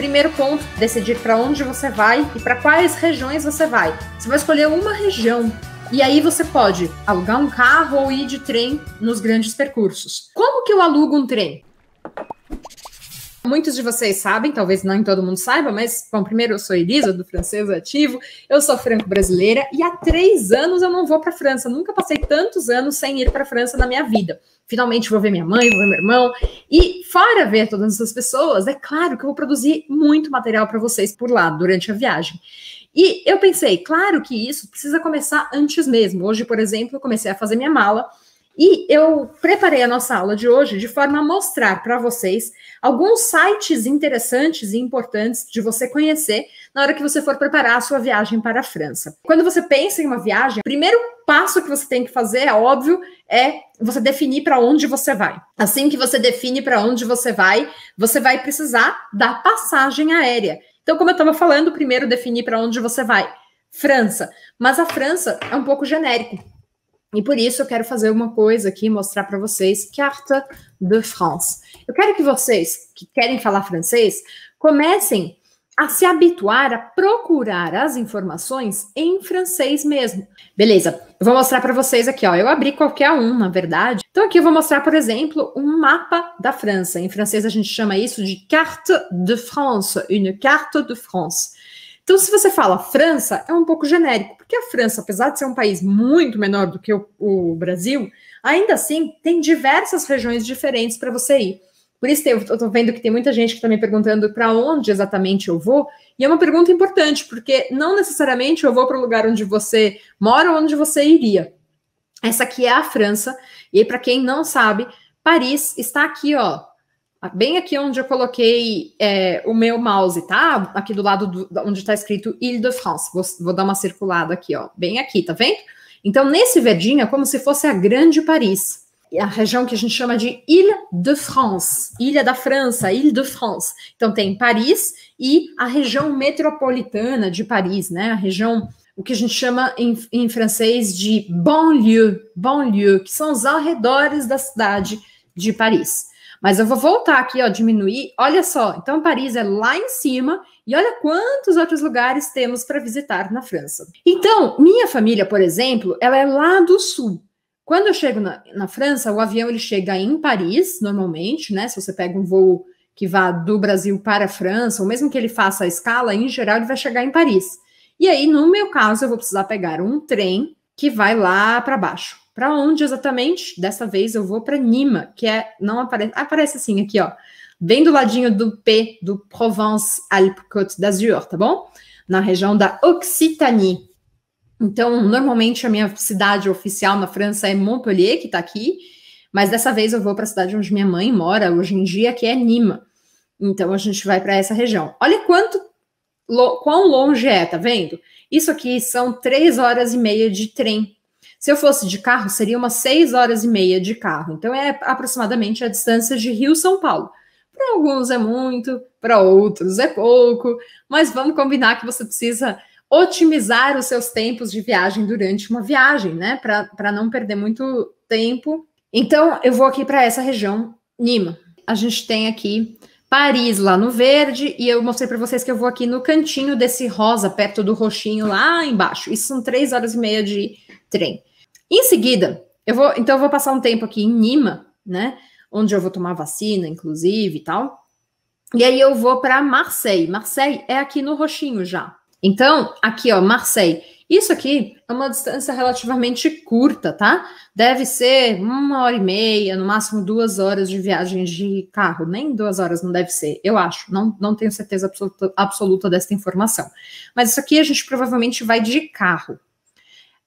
Primeiro ponto, decidir para onde você vai e para quais regiões você vai. Você vai escolher uma região e aí você pode alugar um carro ou ir de trem nos grandes percursos. Como que eu alugo um trem? Muitos de vocês sabem, talvez não todo mundo saiba, mas, bom, primeiro eu sou Elisa, do Francês Ativo, eu sou franco-brasileira e há três anos eu não vou para a França, nunca passei tantos anos sem ir para a França na minha vida. Finalmente vou ver minha mãe, vou ver meu irmão, e fora ver todas essas pessoas, é claro que eu vou produzir muito material para vocês por lá durante a viagem. E eu pensei, claro que isso precisa começar antes mesmo. Hoje, por exemplo, eu comecei a fazer minha mala e eu preparei a nossa aula de hoje de forma a mostrar para vocês alguns sites interessantes e importantes de você conhecer na hora que você for preparar a sua viagem para a França. Quando você pensa em uma viagem, o primeiro passo que você tem que fazer, é óbvio, é você definir para onde você vai. Assim que você define para onde você vai, você vai precisar da passagem aérea. Então, como eu estava falando, primeiro definir para onde você vai. França. Mas a França é um pouco genérico. E por isso eu quero fazer uma coisa aqui, mostrar para vocês Carta de France. Eu quero que vocês que querem falar francês comecem a se habituar a procurar as informações em francês mesmo. Beleza, eu vou mostrar para vocês aqui, ó. Eu abri qualquer um, na verdade. Então, aqui eu vou mostrar, por exemplo, um mapa da França. Em francês, a gente chama isso de carte de France, une carte de France. Então, se você fala França, é um pouco genérico, porque a França, apesar de ser um país muito menor do que o, o Brasil, ainda assim tem diversas regiões diferentes para você ir. Por isso, eu estou vendo que tem muita gente que está me perguntando para onde exatamente eu vou, e é uma pergunta importante, porque não necessariamente eu vou para o lugar onde você mora ou onde você iria. Essa aqui é a França, e para quem não sabe, Paris está aqui, ó, bem aqui onde eu coloquei é, o meu mouse, tá? Aqui do lado do, onde está escrito Ile-de-France. Vou, vou, dar uma circulada aqui, ó. Bem aqui, tá vendo? Então, nesse verdinho é como se fosse a Grande Paris. É a região que a gente chama de Ile-de-France, Ilha da França, Ile-de-France. Então, tem Paris e a região metropolitana de Paris, né? A região o que a gente chama em, em, francês de banlieue, banlieue, que são os arredores da cidade de Paris. Mas eu vou voltar aqui, ó, diminuir. Olha só, então Paris é lá em cima e olha quantos outros lugares temos para visitar na França. Então, minha família, por exemplo, ela é lá do sul. Quando eu chego na, na França, o avião ele chega em Paris, normalmente, né? Se você pega um voo que vá do Brasil para a França, ou mesmo que ele faça a escala, em geral ele vai chegar em Paris. E aí, no meu caso, eu vou precisar pegar um trem que vai lá para baixo. Para onde exatamente? Dessa vez eu vou para Nima, que é não aparece, aparece assim aqui, ó, bem do ladinho do P do Provence Alpes Côte d'Azur, tá bom? Na região da Occitanie. Então, normalmente a minha cidade oficial na França é Montpellier, que está aqui, mas dessa vez eu vou para a cidade onde minha mãe mora hoje em dia, que é Nima. Então a gente vai para essa região. Olha quanto lo, quão longe é, tá vendo? Isso aqui são três horas e meia de trem se eu fosse de carro, seria umas 6 horas e meia de carro. Então é aproximadamente a distância de Rio-São Paulo. Para alguns é muito, para outros é pouco, mas vamos combinar que você precisa otimizar os seus tempos de viagem durante uma viagem, né? Para não perder muito tempo. Então, eu vou aqui para essa região, Nima. A gente tem aqui Paris lá no verde, e eu mostrei para vocês que eu vou aqui no cantinho desse rosa, perto do roxinho lá embaixo. Isso são três horas e meia de trem. Em seguida, eu vou, então eu vou passar um tempo aqui em Nima, né, onde eu vou tomar vacina, inclusive, e tal. E aí eu vou para Marseille. Marseille é aqui no roxinho já. Então, aqui, ó, Marseille. Isso aqui é uma distância relativamente curta, tá? Deve ser uma hora e meia, no máximo duas horas de viagem de carro. Nem duas horas não deve ser, eu acho. Não, não tenho certeza absoluta, absoluta dessa informação. Mas isso aqui a gente provavelmente vai de carro,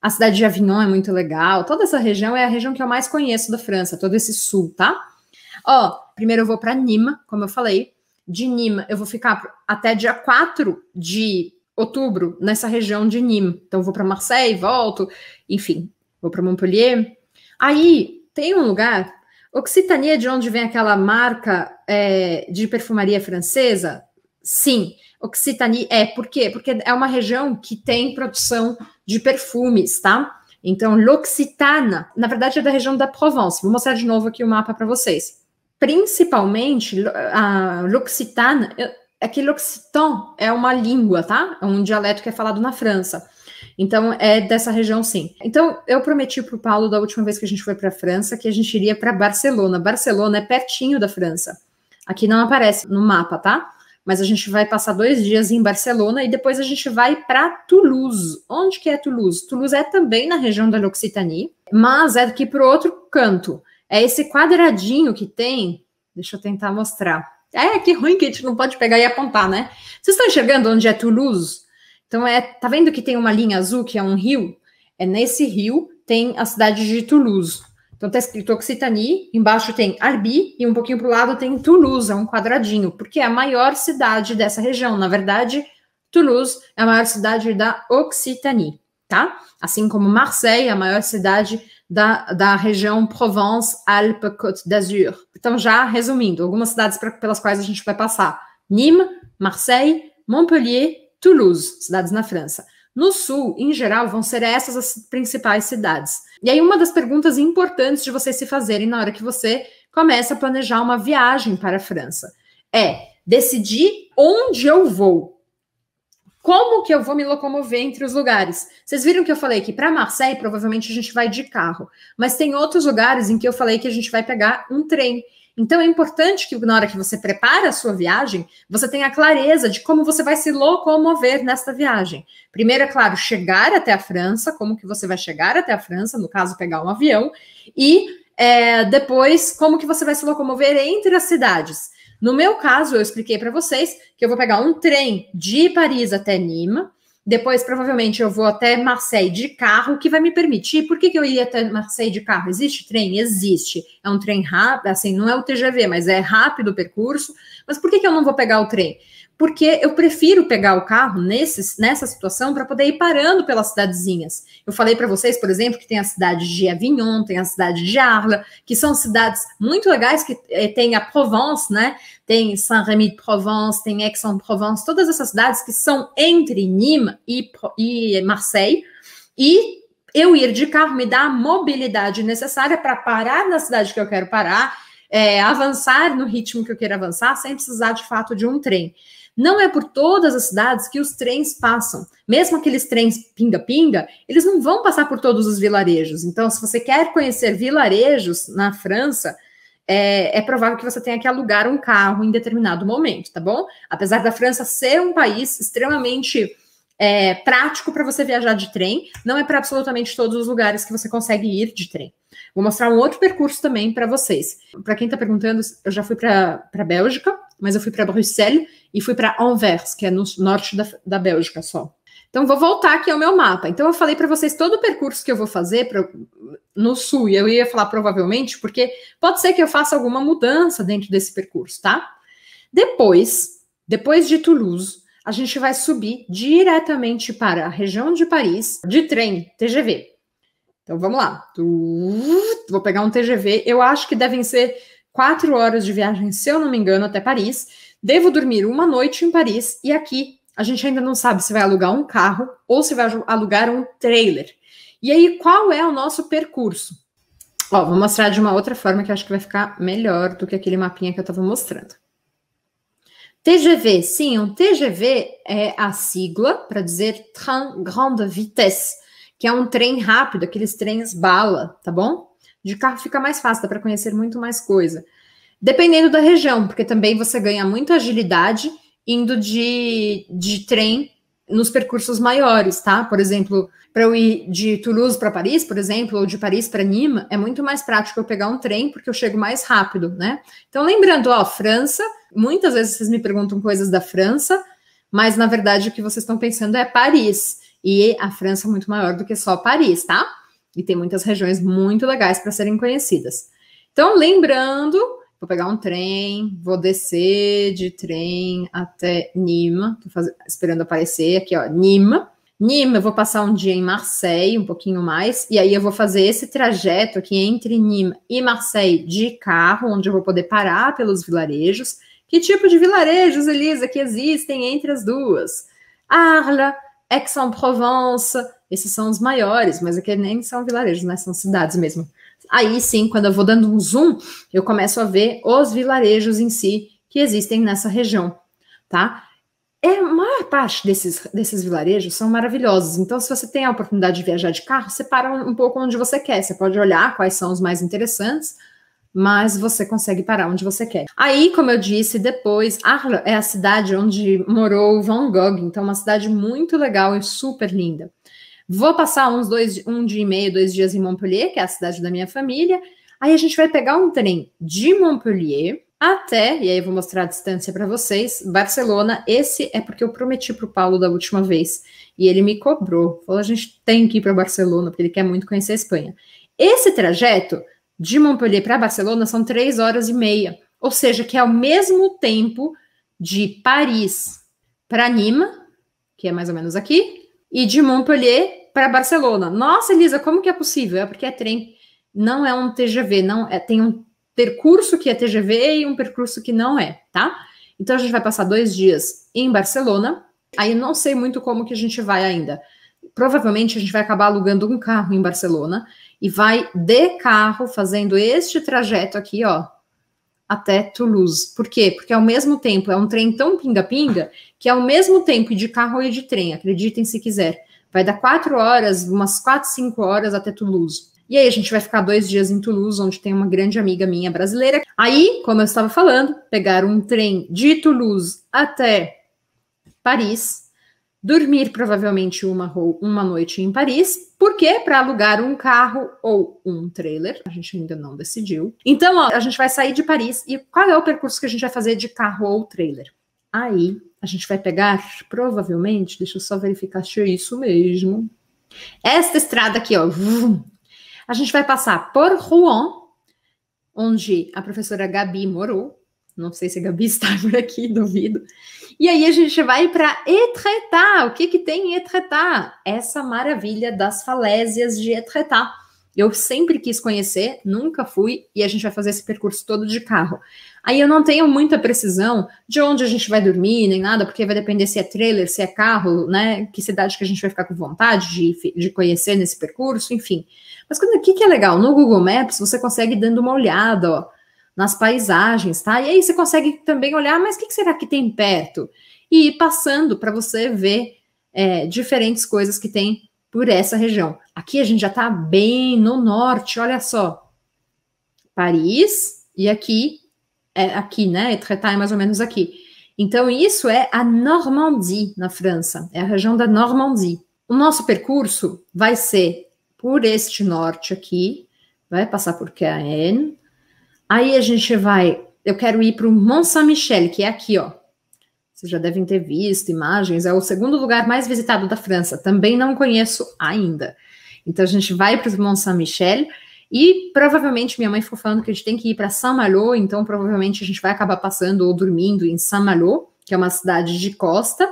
a cidade de Avignon é muito legal. Toda essa região é a região que eu mais conheço da França, todo esse sul, tá? Ó, primeiro eu vou para Nîmes, como eu falei. De Nîmes eu vou ficar até dia 4 de outubro nessa região de Nîmes. Então eu vou para Marseille, volto, enfim, vou para Montpellier. Aí tem um lugar, Occitania, de onde vem aquela marca é, de perfumaria francesa? Sim, Occitania é. Por quê? Porque é uma região que tem produção de perfumes, tá? Então, L'Occitane, na verdade, é da região da Provence. Vou mostrar de novo aqui o mapa para vocês. Principalmente, a L'Occitane, é que L'Occitan é uma língua, tá? É um dialeto que é falado na França. Então, é dessa região, sim. Então, eu prometi para o Paulo, da última vez que a gente foi para a França, que a gente iria para Barcelona. Barcelona é pertinho da França. Aqui não aparece no mapa, tá? mas a gente vai passar dois dias em Barcelona e depois a gente vai para Toulouse. Onde que é Toulouse? Toulouse é também na região da L'Occitanie, mas é aqui para o outro canto. É esse quadradinho que tem. Deixa eu tentar mostrar. É, que ruim que a gente não pode pegar e apontar, né? Vocês estão enxergando onde é Toulouse? Então, é, tá vendo que tem uma linha azul que é um rio? É nesse rio tem a cidade de Toulouse. Então está escrito Occitanie, embaixo tem Arbi e um pouquinho para o lado tem Toulouse, é um quadradinho, porque é a maior cidade dessa região. Na verdade, Toulouse é a maior cidade da Occitanie, tá? Assim como Marseille é a maior cidade da, da região Provence-Alpes-Côte d'Azur. Então, já resumindo, algumas cidades pra, pelas quais a gente vai passar: Nîmes, Marseille, Montpellier, Toulouse, cidades na França. No sul, em geral, vão ser essas as principais cidades. E aí, uma das perguntas importantes de vocês se fazerem na hora que você começa a planejar uma viagem para a França é decidir onde eu vou. Como que eu vou me locomover entre os lugares? Vocês viram que eu falei que para Marseille provavelmente a gente vai de carro, mas tem outros lugares em que eu falei que a gente vai pegar um trem. Então é importante que na hora que você prepara a sua viagem, você tenha clareza de como você vai se locomover nesta viagem. Primeiro, é claro, chegar até a França, como que você vai chegar até a França, no caso, pegar um avião, e é, depois como que você vai se locomover entre as cidades. No meu caso, eu expliquei para vocês que eu vou pegar um trem de Paris até Nîmes. Depois, provavelmente, eu vou até Marseille de carro, que vai me permitir. Por que, que eu iria até Marseille de carro? Existe trem? Existe. É um trem rápido, assim, não é o TGV, mas é rápido o percurso. Mas por que, que eu não vou pegar o trem? porque eu prefiro pegar o carro nesses, nessa situação para poder ir parando pelas cidadezinhas. Eu falei para vocês, por exemplo, que tem a cidade de Avignon, tem a cidade de Arles, que são cidades muito legais, que eh, tem a Provence, né? Tem Saint-Rémy-de-Provence, tem Aix-en-Provence, todas essas cidades que são entre Nîmes e, e Marseille. E eu ir de carro me dá a mobilidade necessária para parar na cidade que eu quero parar, é, avançar no ritmo que eu quero avançar, sem precisar de fato de um trem. Não é por todas as cidades que os trens passam. Mesmo aqueles trens pinga-pinga, eles não vão passar por todos os vilarejos. Então, se você quer conhecer vilarejos na França, é, é, provável que você tenha que alugar um carro em determinado momento, tá bom? Apesar da França ser um país extremamente é, prático para você viajar de trem, não é para absolutamente todos os lugares que você consegue ir de trem. Vou mostrar um outro percurso também para vocês. Para quem está perguntando, eu já fui para a Bélgica, mas eu fui para Bruxelas e fui para Anvers, que é no norte da, da Bélgica só. Então, vou voltar aqui ao meu mapa. Então, eu falei para vocês todo o percurso que eu vou fazer pra, no sul, e eu ia falar provavelmente, porque pode ser que eu faça alguma mudança dentro desse percurso, tá? Depois, depois de Toulouse, a gente vai subir diretamente para a região de Paris de trem TGV. Então vamos lá. Vou pegar um TGV. Eu acho que devem ser quatro horas de viagem, se eu não me engano, até Paris. Devo dormir uma noite em Paris e aqui a gente ainda não sabe se vai alugar um carro ou se vai alugar um trailer. E aí, qual é o nosso percurso? Ó, vou mostrar de uma outra forma que acho que vai ficar melhor do que aquele mapinha que eu estava mostrando. TGV, sim, um TGV é a sigla para dizer Train Grande Vitesse, que é um trem rápido, aqueles trens bala, tá bom? De carro fica mais fácil, dá para conhecer muito mais coisa. Dependendo da região, porque também você ganha muita agilidade indo de, de trem nos percursos maiores, tá? Por exemplo, para eu ir de Toulouse para Paris, por exemplo, ou de Paris para Nîmes, é muito mais prático eu pegar um trem, porque eu chego mais rápido, né? Então, lembrando, ó, França muitas vezes vocês me perguntam coisas da França, mas na verdade o que vocês estão pensando é Paris. E a França é muito maior do que só Paris, tá? E tem muitas regiões muito legais para serem conhecidas. Então, lembrando, vou pegar um trem, vou descer de trem até Nîmes, tô faz... esperando aparecer aqui, ó, Nîmes. Nîmes, eu vou passar um dia em Marseille, um pouquinho mais, e aí eu vou fazer esse trajeto aqui entre Nîmes e Marseille de carro, onde eu vou poder parar pelos vilarejos que tipo de vilarejos, Elisa, que existem entre as duas? Arles, Aix-en-Provence, esses são os maiores, mas aqui nem são vilarejos, né? São cidades mesmo. Aí sim, quando eu vou dando um zoom, eu começo a ver os vilarejos em si que existem nessa região, tá? É, a maior parte desses, desses vilarejos são maravilhosos. Então, se você tem a oportunidade de viajar de carro, separa um pouco onde você quer. Você pode olhar quais são os mais interessantes, mas você consegue parar onde você quer. Aí, como eu disse, depois, Arles é a cidade onde morou Van Gogh, então uma cidade muito legal e super linda. Vou passar uns dois, um dia e meio, dois dias em Montpellier, que é a cidade da minha família. Aí a gente vai pegar um trem de Montpellier até, e aí eu vou mostrar a distância para vocês, Barcelona. Esse é porque eu prometi para o Paulo da última vez e ele me cobrou. Falou: a gente tem que ir para Barcelona, porque ele quer muito conhecer a Espanha. Esse trajeto de Montpellier para Barcelona são três horas e meia, ou seja, que é o mesmo tempo de Paris para Nima, que é mais ou menos aqui, e de Montpellier para Barcelona. Nossa, Elisa, como que é possível? É porque é trem, não é um TGV, não é, tem um percurso que é TGV e um percurso que não é, tá? Então a gente vai passar dois dias em Barcelona. Aí não sei muito como que a gente vai ainda. Provavelmente a gente vai acabar alugando um carro em Barcelona e vai de carro fazendo este trajeto aqui, ó, até Toulouse. Por quê? Porque ao mesmo tempo é um trem tão pinga-pinga que ao mesmo tempo de carro e de trem, acreditem se quiser. Vai dar quatro horas, umas quatro, cinco horas até Toulouse. E aí a gente vai ficar dois dias em Toulouse, onde tem uma grande amiga minha brasileira. Aí, como eu estava falando, pegar um trem de Toulouse até Paris dormir provavelmente uma, uma noite em Paris, porque para alugar um carro ou um trailer, a gente ainda não decidiu. Então, ó, a gente vai sair de Paris e qual é o percurso que a gente vai fazer de carro ou trailer? Aí, a gente vai pegar, provavelmente, deixa eu só verificar se é isso mesmo. Esta estrada aqui, ó, a gente vai passar por Rouen, onde a professora Gabi morou, não sei se a Gabi está por aqui, duvido. E aí a gente vai para Etretat. O que, que tem em Etretat? Essa maravilha das falésias de Etretat. Eu sempre quis conhecer, nunca fui, e a gente vai fazer esse percurso todo de carro. Aí eu não tenho muita precisão de onde a gente vai dormir, nem nada, porque vai depender se é trailer, se é carro, né? Que cidade que a gente vai ficar com vontade de, de conhecer nesse percurso, enfim. Mas quando, o que, que é legal? No Google Maps você consegue dando uma olhada, ó nas paisagens, tá? E aí você consegue também olhar, mas o que, será que tem perto? E ir passando para você ver é, diferentes coisas que tem por essa região. Aqui a gente já está bem no norte, olha só. Paris, e aqui, é aqui, né? Etretat é mais ou menos aqui. Então, isso é a Normandie, na França, é a região da Normandie. O nosso percurso vai ser por este norte aqui, vai passar por Caen, Aí a gente vai, eu quero ir para o Mont Saint-Michel, que é aqui, ó. Vocês já devem ter visto imagens, é o segundo lugar mais visitado da França. Também não conheço ainda. Então a gente vai para o Mont Saint-Michel e provavelmente minha mãe ficou falando que a gente tem que ir para Saint-Malo, então provavelmente a gente vai acabar passando ou dormindo em Saint-Malo, que é uma cidade de costa,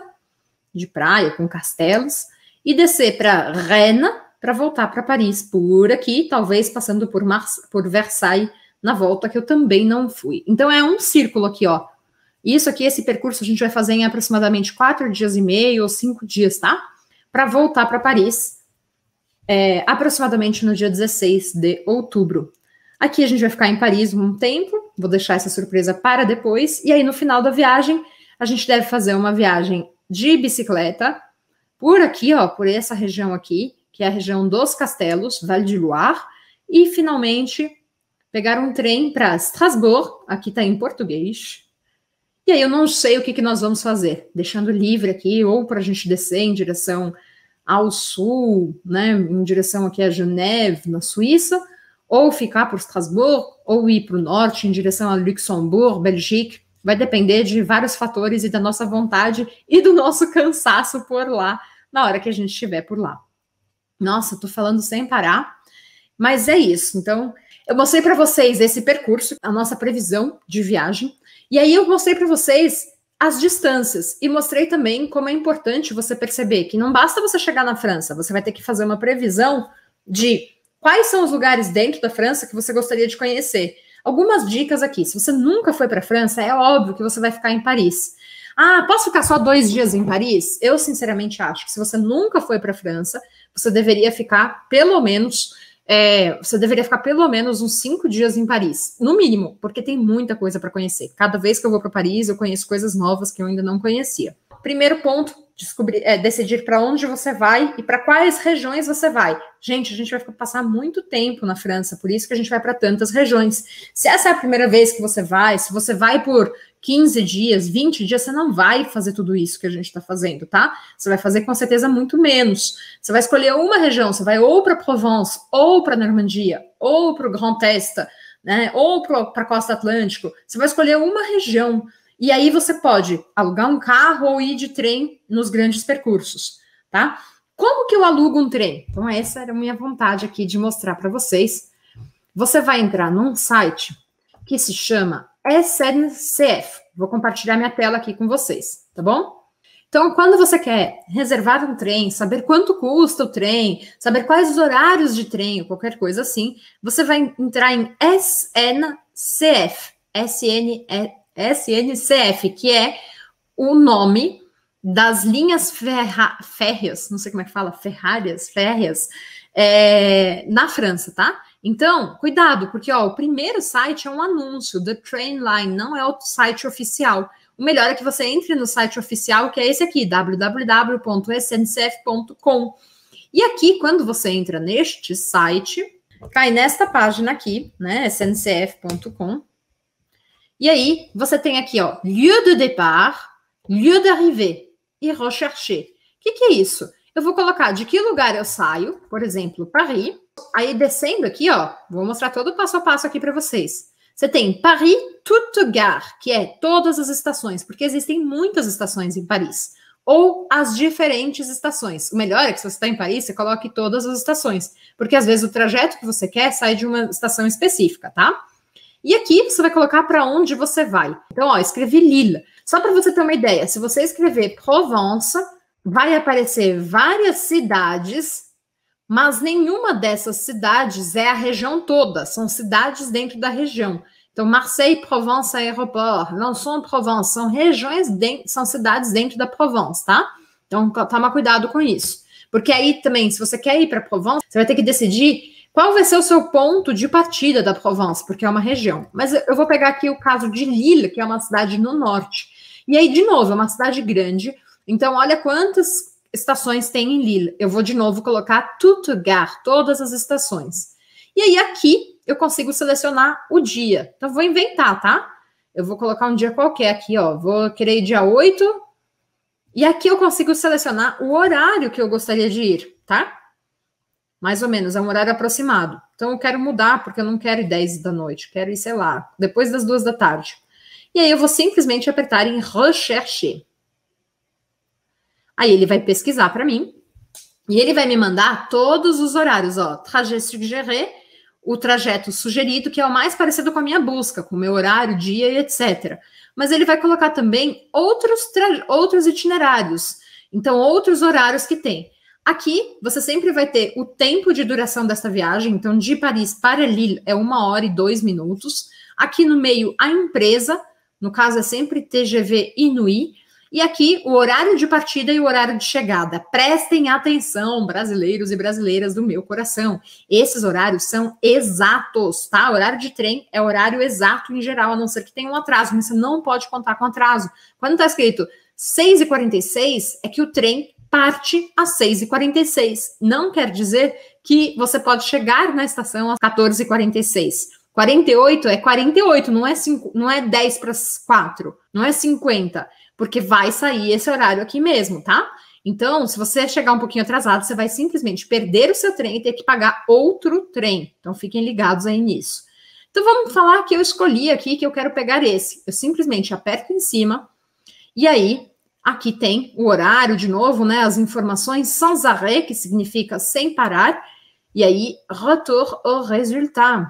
de praia, com castelos, e descer para Rennes para voltar para Paris por aqui, talvez passando por, Mar por Versailles na volta, que eu também não fui. Então é um círculo aqui, ó. Isso aqui, esse percurso, a gente vai fazer em aproximadamente quatro dias e meio ou cinco dias, tá? Para voltar para Paris, é, aproximadamente no dia 16 de outubro. Aqui a gente vai ficar em Paris um tempo, vou deixar essa surpresa para depois. E aí, no final da viagem, a gente deve fazer uma viagem de bicicleta por aqui, ó, por essa região aqui, que é a região dos castelos, Val de Loire, e finalmente pegar um trem para Strasbourg, aqui está em português. E aí eu não sei o que, que nós vamos fazer, deixando livre aqui, ou para a gente descer em direção ao sul, né, em direção aqui a Geneve, na Suíça, ou ficar por Strasbourg, ou ir para o norte, em direção a Luxemburgo, Bélgica. Vai depender de vários fatores e da nossa vontade e do nosso cansaço por lá, na hora que a gente estiver por lá. Nossa, estou falando sem parar, mas é isso. Então, eu mostrei para vocês esse percurso, a nossa previsão de viagem, e aí eu mostrei para vocês as distâncias e mostrei também como é importante você perceber que não basta você chegar na França, você vai ter que fazer uma previsão de quais são os lugares dentro da França que você gostaria de conhecer. Algumas dicas aqui. Se você nunca foi para a França, é óbvio que você vai ficar em Paris. Ah, posso ficar só dois dias em Paris? Eu, sinceramente, acho que se você nunca foi para a França, você deveria ficar pelo menos é, você deveria ficar pelo menos uns cinco dias em Paris, no mínimo, porque tem muita coisa para conhecer. Cada vez que eu vou para Paris, eu conheço coisas novas que eu ainda não conhecia. Primeiro ponto, descobrir, é, decidir para onde você vai e para quais regiões você vai. Gente, a gente vai passar muito tempo na França, por isso que a gente vai para tantas regiões. Se essa é a primeira vez que você vai, se você vai por 15 dias, 20 dias, você não vai fazer tudo isso que a gente está fazendo, tá? Você vai fazer com certeza muito menos. Você vai escolher uma região, você vai ou para Provence, ou para Normandia, ou para o Grand Testa, né? Ou para a Costa Atlântico. Você vai escolher uma região. E aí você pode alugar um carro ou ir de trem nos grandes percursos, tá? Como que eu alugo um trem? Então, essa era a minha vontade aqui de mostrar para vocês. Você vai entrar num site que se chama é SNCF. Vou compartilhar minha tela aqui com vocês, tá bom? Então, quando você quer reservar um trem, saber quanto custa o trem, saber quais os horários de trem, qualquer coisa assim, você vai entrar em SNCF, SN, SNCF, que é o nome das linhas ferra, férreas, não sei como é que fala, ferrárias, férreas, é, na França, tá? Então, cuidado, porque ó, o primeiro site é um anúncio, The Train Line não é o site oficial. O melhor é que você entre no site oficial, que é esse aqui, www.sncf.com. E aqui, quando você entra neste site, cai nesta página aqui, né, sncf.com. E aí, você tem aqui, ó, lieu de départ, lieu d'arrivée e rechercher. O que, que é isso? Eu vou colocar de que lugar eu saio, por exemplo, Paris, Aí descendo aqui, ó, vou mostrar todo o passo a passo aqui para vocês. Você tem Paris toute gare, que é todas as estações, porque existem muitas estações em Paris, ou as diferentes estações. O melhor é que se você está em Paris, você coloque todas as estações, porque às vezes o trajeto que você quer sai de uma estação específica, tá? E aqui você vai colocar para onde você vai. Então, ó, escrevi Lille. Só para você ter uma ideia, se você escrever Provence, vai aparecer várias cidades mas nenhuma dessas cidades é a região toda, são cidades dentro da região. Então, Marseille, Provence, Aéroport, Lançon-Provence, são regiões, dentro, são cidades dentro da Provence, tá? Então, toma cuidado com isso. Porque aí também, se você quer ir para Provence, você vai ter que decidir qual vai ser o seu ponto de partida da Provence, porque é uma região. Mas eu vou pegar aqui o caso de Lille, que é uma cidade no norte. E aí, de novo, é uma cidade grande. Então, olha quantas estações tem em Lille. Eu vou de novo colocar tudo gar todas as estações. E aí aqui eu consigo selecionar o dia. Então vou inventar, tá? Eu vou colocar um dia qualquer aqui, ó. Vou querer dia 8. E aqui eu consigo selecionar o horário que eu gostaria de ir, tá? Mais ou menos, é um horário aproximado. Então eu quero mudar, porque eu não quero ir 10 da noite, quero ir, sei lá, depois das duas da tarde. E aí eu vou simplesmente apertar em rechercher. Aí ele vai pesquisar para mim e ele vai me mandar todos os horários, ó, trajet suggéré, o trajeto sugerido, que é o mais parecido com a minha busca, com o meu horário, dia e etc. Mas ele vai colocar também outros, outros itinerários, então outros horários que tem. Aqui você sempre vai ter o tempo de duração desta viagem, então de Paris para Lille é uma hora e dois minutos. Aqui no meio, a empresa, no caso é sempre TGV Inui, e aqui o horário de partida e o horário de chegada. Prestem atenção, brasileiros e brasileiras do meu coração. Esses horários são exatos, tá? O horário de trem é horário exato em geral, a não ser que tenha um atraso, mas você não pode contar com atraso. Quando está escrito 6h46, é que o trem parte às 6h46. Não quer dizer que você pode chegar na estação às 14h46. 48 é 48, não é, 5, não é 10 para 4, não é 50 porque vai sair esse horário aqui mesmo, tá? Então, se você chegar um pouquinho atrasado, você vai simplesmente perder o seu trem e ter que pagar outro trem. Então, fiquem ligados aí nisso. Então, vamos falar que eu escolhi aqui que eu quero pegar esse. Eu simplesmente aperto em cima e aí aqui tem o horário de novo, né? As informações sans arrêt, que significa sem parar, e aí retour au résultat.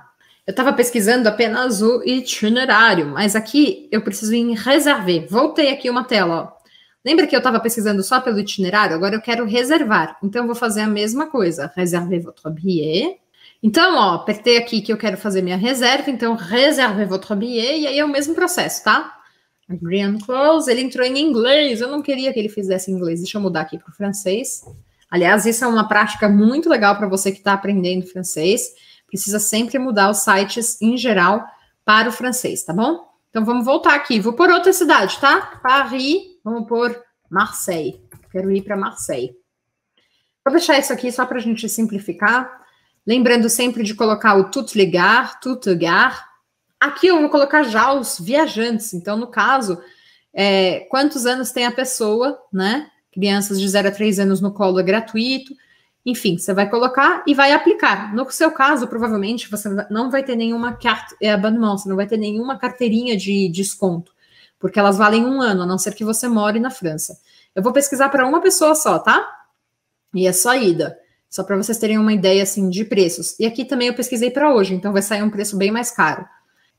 Eu estava pesquisando apenas o itinerário, mas aqui eu preciso ir em reserver. Voltei aqui uma tela. Ó. Lembra que eu estava pesquisando só pelo itinerário? Agora eu quero reservar. Então, eu vou fazer a mesma coisa. Reserver votre billet. Então, ó, apertei aqui que eu quero fazer minha reserva. Então, reserver votre billet. E aí é o mesmo processo, tá? Graham Close, ele entrou em inglês. Eu não queria que ele fizesse inglês. Deixa eu mudar aqui para o francês. Aliás, isso é uma prática muito legal para você que está aprendendo francês precisa sempre mudar os sites em geral para o francês, tá bom? Então vamos voltar aqui. Vou por outra cidade, tá? Paris, vamos por Marseille. Quero ir para Marseille. Vou deixar isso aqui só para a gente simplificar. Lembrando sempre de colocar o tout ligar, tout ligar. Aqui eu vou colocar já os viajantes. Então, no caso, é, quantos anos tem a pessoa, né? Crianças de 0 a 3 anos no colo é gratuito. Enfim, você vai colocar e vai aplicar. No seu caso, provavelmente, você não vai ter nenhuma carte, é, abandonão, você não vai ter nenhuma carteirinha de desconto, porque elas valem um ano, a não ser que você more na França. Eu vou pesquisar para uma pessoa só, tá? E é só ida. Só para vocês terem uma ideia assim de preços. E aqui também eu pesquisei para hoje, então vai sair um preço bem mais caro.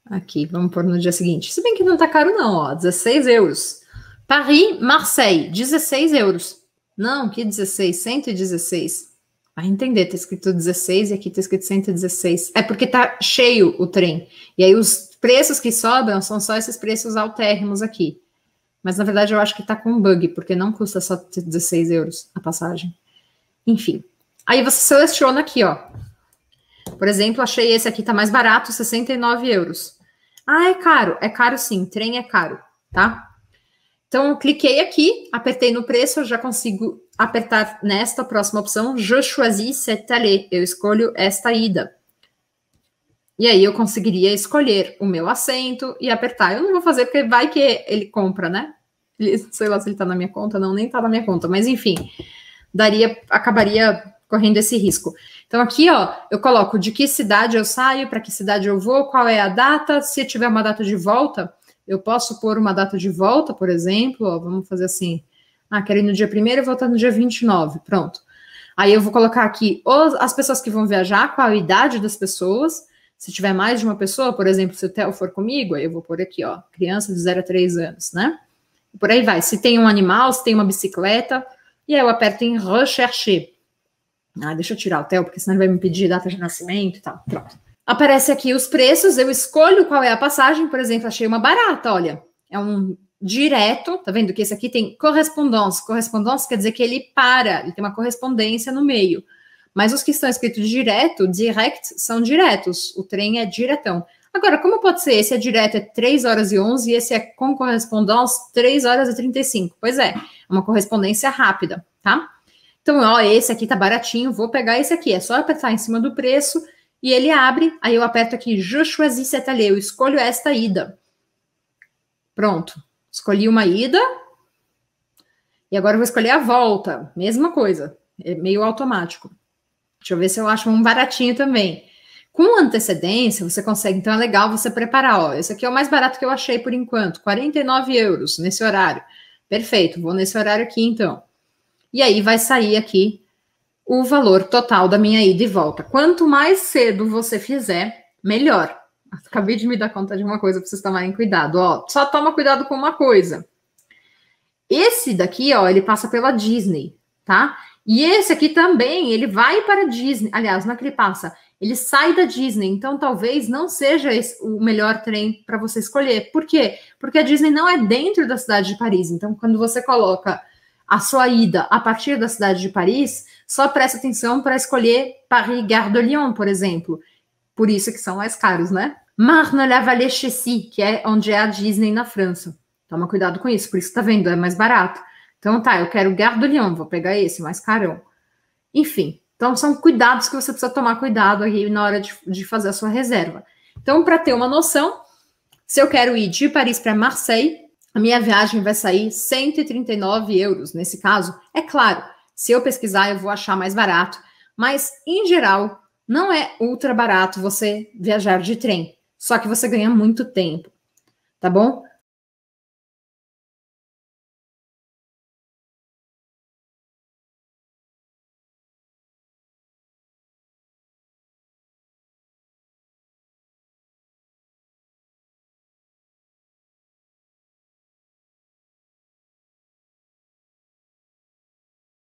Aqui, vamos pôr no dia seguinte. Se bem que não tá caro, não, ó, 16 euros. Paris, Marseille, 16 euros. Não, que 16, 116. Vai entender, tá escrito 16 e aqui tá escrito 116. É porque tá cheio o trem. E aí os preços que sobram são só esses preços altérrimos aqui. Mas na verdade eu acho que tá com um bug, porque não custa só 16 euros a passagem. Enfim. Aí você seleciona aqui, ó. Por exemplo, achei esse aqui tá mais barato, 69 euros. Ah, é caro. É caro sim, trem é caro, tá? Então, cliquei aqui, apertei no preço, eu já consigo apertar nesta próxima opção, je choisis cette allée, eu escolho esta ida. E aí eu conseguiria escolher o meu assento e apertar. Eu não vou fazer porque vai que ele compra, né? Ele, sei lá se ele tá na minha conta, não, nem tá na minha conta, mas enfim, daria, acabaria correndo esse risco. Então aqui, ó, eu coloco de que cidade eu saio, para que cidade eu vou, qual é a data, se tiver uma data de volta, eu posso pôr uma data de volta, por exemplo, ó, vamos fazer assim, ah, quero ir no dia 1 e voltar no dia 29. Pronto. Aí eu vou colocar aqui os, as pessoas que vão viajar, qual a idade das pessoas. Se tiver mais de uma pessoa, por exemplo, se o Theo for comigo, aí eu vou pôr aqui, ó, criança de 0 a 3 anos, né? por aí vai. Se tem um animal, se tem uma bicicleta. E aí eu aperto em rechercher. Ah, deixa eu tirar o Theo, porque senão ele vai me pedir data de nascimento e tal. Pronto. Aparece aqui os preços, eu escolho qual é a passagem. Por exemplo, achei uma barata, olha. É um direto, tá vendo que esse aqui tem correspondência, correspondência quer dizer que ele para, ele tem uma correspondência no meio. Mas os que estão escritos direto, direct, são diretos, o trem é diretão. Agora, como pode ser? Esse é direto, é 3 horas e 11, e esse é com correspondência 3 horas e 35. Pois é, uma correspondência rápida, tá? Então, ó, esse aqui tá baratinho, vou pegar esse aqui. É só apertar em cima do preço e ele abre. Aí eu aperto aqui, Joshua choisis cette tá allée, eu escolho esta ida. Pronto, Escolhi uma ida e agora vou escolher a volta. Mesma coisa, é meio automático. Deixa eu ver se eu acho um baratinho também. Com antecedência, você consegue, então é legal você preparar. Ó, esse aqui é o mais barato que eu achei por enquanto, 49 euros nesse horário. Perfeito, vou nesse horário aqui então. E aí vai sair aqui o valor total da minha ida e volta. Quanto mais cedo você fizer, melhor acabei de me dar conta de uma coisa para vocês tomarem cuidado. Ó, só toma cuidado com uma coisa. Esse daqui, ó, ele passa pela Disney, tá? E esse aqui também, ele vai para a Disney. Aliás, não é que ele passa, ele sai da Disney. Então, talvez não seja esse, o melhor trem para você escolher. Por quê? Porque a Disney não é dentro da cidade de Paris. Então, quando você coloca a sua ida a partir da cidade de Paris, só presta atenção para escolher Paris Gare de Lyon, por exemplo. Por isso que são mais caros, né? Marne-la-Vallée-Chessy, que é onde é a Disney na França. Toma cuidado com isso, por isso que tá vendo, é mais barato. Então tá, eu quero Gare do Lyon, vou pegar esse, mais carão. Enfim, então são cuidados que você precisa tomar cuidado aí na hora de, de fazer a sua reserva. Então, para ter uma noção, se eu quero ir de Paris para Marseille, a minha viagem vai sair 139 euros. Nesse caso, é claro, se eu pesquisar, eu vou achar mais barato. Mas, em geral, não é ultra barato você viajar de trem. Só que você ganha muito tempo, tá bom?